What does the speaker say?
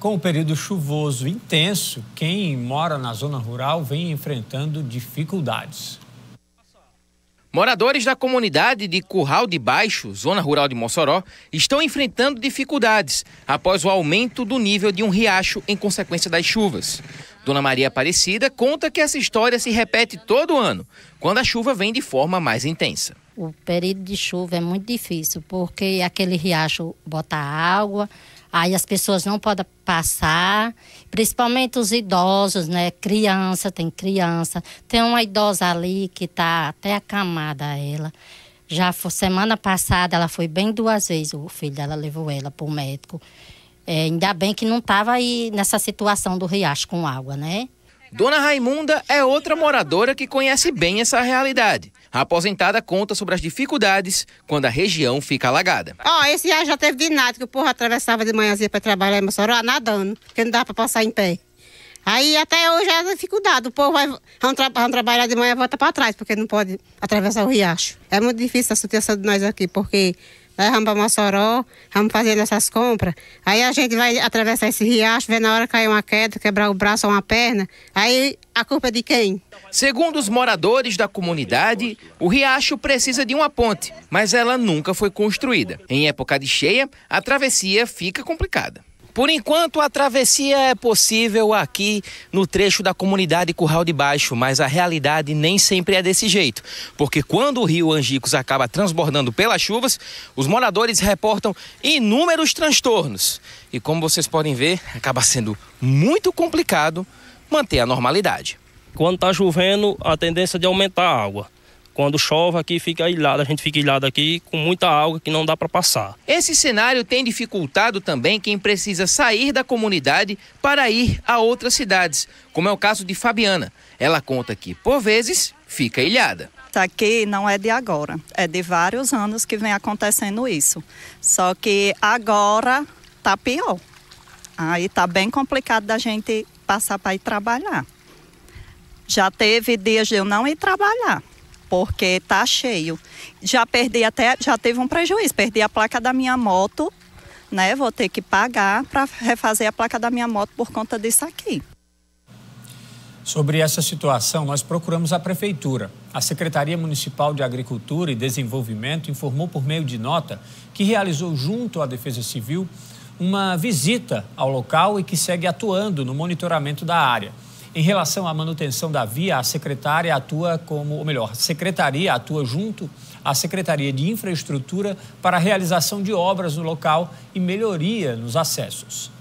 Com o período chuvoso intenso, quem mora na zona rural vem enfrentando dificuldades. Moradores da comunidade de Curral de Baixo, zona rural de Mossoró, estão enfrentando dificuldades após o aumento do nível de um riacho em consequência das chuvas. Dona Maria Aparecida conta que essa história se repete todo ano, quando a chuva vem de forma mais intensa. O período de chuva é muito difícil, porque aquele riacho bota água, Aí as pessoas não podem passar, principalmente os idosos, né? Criança, tem criança. Tem uma idosa ali que tá até acamada ela. Já foi, semana passada ela foi bem duas vezes, o filho dela levou ela para o médico. É, ainda bem que não estava aí nessa situação do riacho com água, né? Dona Raimunda é outra moradora que conhece bem essa realidade. A aposentada conta sobre as dificuldades quando a região fica alagada. Ó, oh, esse já teve de nada, que o povo atravessava de manhãzinha para trabalhar mas só nadando, porque não dá para passar em pé. Aí até hoje é dificuldade. O povo vai vão, tra vão trabalhar de manhã e volta para trás, porque não pode atravessar o riacho. É muito difícil a situação de nós aqui, porque nós vamos para Mossoró, vamos fazer nossas compras. Aí a gente vai atravessar esse riacho, vê na hora cair uma queda, quebrar o braço ou uma perna. Aí a culpa é de quem? Segundo os moradores da comunidade, o riacho precisa de uma ponte, mas ela nunca foi construída. Em época de cheia, a travessia fica complicada. Por enquanto, a travessia é possível aqui no trecho da comunidade Curral de Baixo, mas a realidade nem sempre é desse jeito, porque quando o rio Angicos acaba transbordando pelas chuvas, os moradores reportam inúmeros transtornos. E como vocês podem ver, acaba sendo muito complicado manter a normalidade. Quando está chovendo, a tendência é de aumentar a água. Quando chove aqui fica ilhado, a gente fica ilhado aqui com muita água que não dá para passar. Esse cenário tem dificultado também quem precisa sair da comunidade para ir a outras cidades, como é o caso de Fabiana. Ela conta que, por vezes, fica ilhada tá aqui não é de agora, é de vários anos que vem acontecendo isso. Só que agora tá pior. Aí tá bem complicado da gente passar para ir trabalhar. Já teve dias de eu não ir trabalhar porque tá cheio. Já perdi até, já teve um prejuízo, perdi a placa da minha moto, né? Vou ter que pagar para refazer a placa da minha moto por conta disso aqui. Sobre essa situação, nós procuramos a prefeitura. A Secretaria Municipal de Agricultura e Desenvolvimento informou por meio de nota que realizou junto à Defesa Civil uma visita ao local e que segue atuando no monitoramento da área. Em relação à manutenção da via, a secretária atua como, ou melhor, a secretaria atua junto à Secretaria de Infraestrutura para a realização de obras no local e melhoria nos acessos.